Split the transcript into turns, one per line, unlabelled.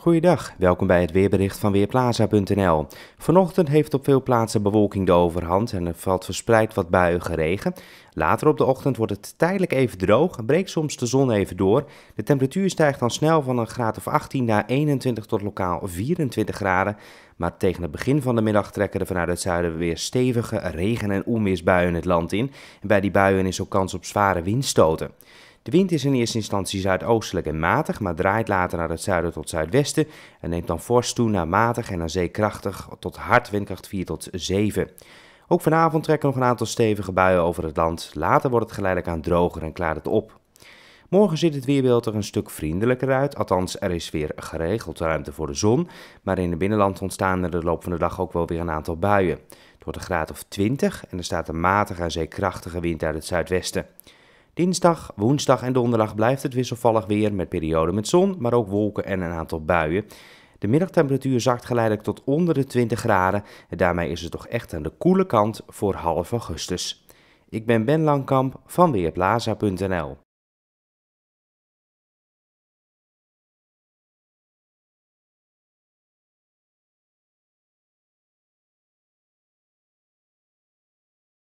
Goeiedag, welkom bij het weerbericht van Weerplaza.nl. Vanochtend heeft op veel plaatsen bewolking de overhand en er valt verspreid wat buiige regen. Later op de ochtend wordt het tijdelijk even droog, en breekt soms de zon even door. De temperatuur stijgt dan snel van een graad of 18 naar 21 tot lokaal 24 graden. Maar tegen het begin van de middag trekken er vanuit het zuiden weer stevige regen- en onweersbuien het land in. bij die buien is ook kans op zware windstoten. De wind is in eerste instantie zuidoostelijk en matig, maar draait later naar het zuiden tot zuidwesten en neemt dan fors toe naar matig en aan zeekrachtig tot hard windkracht 4 tot 7. Ook vanavond trekken nog een aantal stevige buien over het land. Later wordt het geleidelijk aan droger en klaart het op. Morgen ziet het weerbeeld er een stuk vriendelijker uit. Althans, er is weer geregeld ruimte voor de zon. Maar in het binnenland ontstaan er de loop van de dag ook wel weer een aantal buien. Het wordt een graad of 20 en er staat een matige en zeekrachtige wind uit het zuidwesten. Dinsdag, woensdag en donderdag blijft het wisselvallig weer met perioden met zon, maar ook wolken en een aantal buien. De middagtemperatuur zakt geleidelijk tot onder de 20 graden en daarmee is het toch echt aan de koele kant voor half augustus. Ik ben Ben Langkamp van Weerplaza.nl